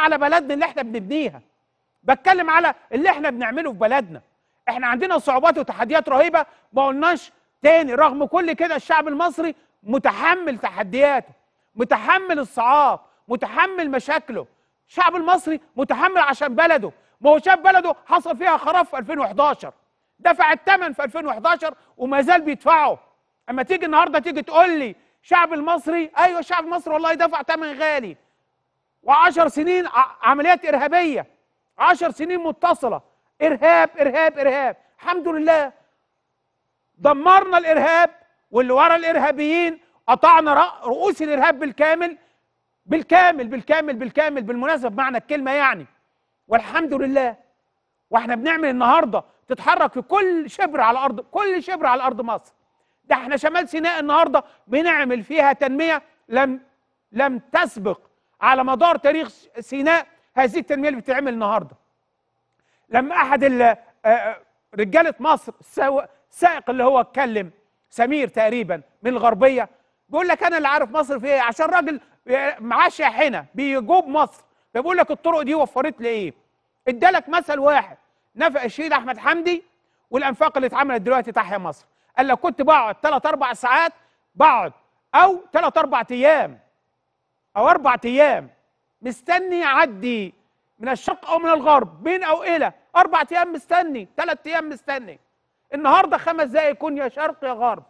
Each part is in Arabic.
على بلدنا اللي احنا بنبنيها بتكلم على اللي احنا بنعمله في بلدنا احنا عندنا صعوبات وتحديات رهيبه ما قلناش تاني رغم كل كده الشعب المصري متحمل تحدياته متحمل الصعاب متحمل مشاكله الشعب المصري متحمل عشان بلده ما هو شاف بلده حصل فيها خراب في 2011 دفع الثمن في 2011 وما زال بيدفعه اما تيجي النهارده تيجي تقول لي الشعب المصري ايوه الشعب المصري والله دفع ثمن غالي وعشر سنين عمليات إرهابية عشر سنين متصلة إرهاب إرهاب إرهاب الحمد لله دمرنا الإرهاب واللي ورا الإرهابيين قطعنا رؤوس الإرهاب بالكامل بالكامل بالكامل بالكامل بالمناسبة بمعنى الكلمة يعني والحمد لله واحنا بنعمل النهاردة تتحرك في كل شبر على أرض كل شبر على أرض مصر ده احنا شمال سيناء النهاردة بنعمل فيها تنمية لم لم تسبق على مدار تاريخ سيناء هذه التنميه اللي بتتعمل النهارده لما احد آه، آه، رجاله مصر السائق اللي هو اتكلم سمير تقريبا من الغربيه بيقول لك انا اللي عارف مصر فيها ايه عشان راجل معاه شاحنه بيجوب مصر فبيقول لك الطرق دي وفرت لي ايه ادالك مثل واحد نفق الشهيد احمد حمدي والانفاق اللي اتعملت دلوقتي تحيا مصر قال لك كنت بقعد 3 4 ساعات بقعد او 3 4 ايام او اربع ايام مستني يعدي من الشرق او من الغرب بين او الى اربع ايام مستني ثلاث ايام مستني النهارده خمس دقايق يكون يا شرق يا غرب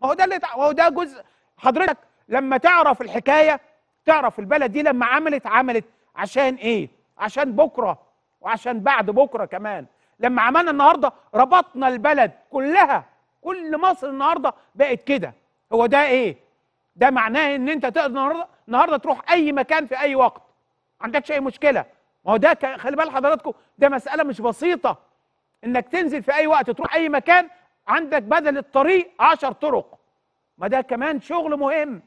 ما هو ده اللي ما هو ده جزء حضرتك لما تعرف الحكايه تعرف البلد دي لما عملت عملت عشان ايه عشان بكره وعشان بعد بكره كمان لما عملنا النهارده ربطنا البلد كلها كل مصر النهارده بقت كده هو ده ايه ده معناه ان انت تقدر النهارده النهارده تروح اي مكان في اي وقت ما عندكش اي مشكله ما هو ده خلي بال حضراتكم ده مساله مش بسيطه انك تنزل في اي وقت تروح اي مكان عندك بدل الطريق عشر طرق ما ده كمان شغل مهم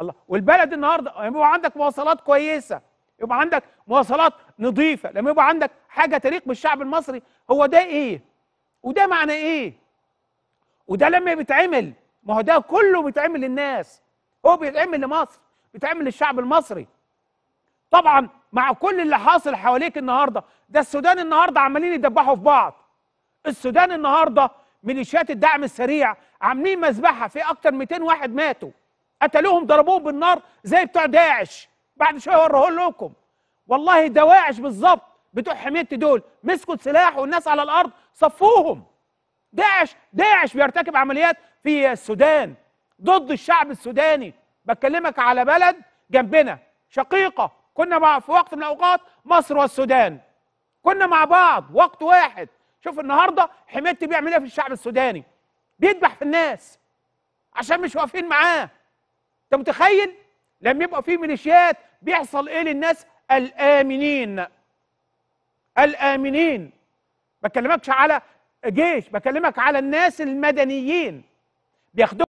الله والبلد النهارده يبقى عندك مواصلات كويسه يبقى عندك مواصلات نظيفه لما يبقى عندك حاجه تليق بالشعب المصري هو ده ايه وده معنى ايه وده لما بيتعمل ما هو ده كله بيتعمل للناس هو بيتعمل لمصر بتعمل للشعب المصري طبعا مع كل اللي حاصل حواليك النهارده ده السودان النهارده عمالين يدبحوا في بعض السودان النهارده ميليشيات الدعم السريع عاملين مذبحه في اكتر 200 واحد ماتوا قتلوهم ضربوهم بالنار زي بتوع داعش بعد شويه اوريه لكم والله دواعش بالظبط بتوع حميدتي دول مسكوا السلاح والناس على الارض صفوهم داعش داعش بيرتكب عمليات في السودان ضد الشعب السوداني بكلمك على بلد جنبنا شقيقه كنا مع في وقت من الاوقات مصر والسودان كنا مع بعض وقت واحد شوف النهارده حميدت بيعمل ايه في الشعب السوداني بيدبح في الناس عشان مش واقفين معاه انت متخيل لما يبقى في ميليشيات بيحصل ايه للناس الامنين الامنين ما بكلمكش على جيش بكلمك على الناس المدنيين بياخدوا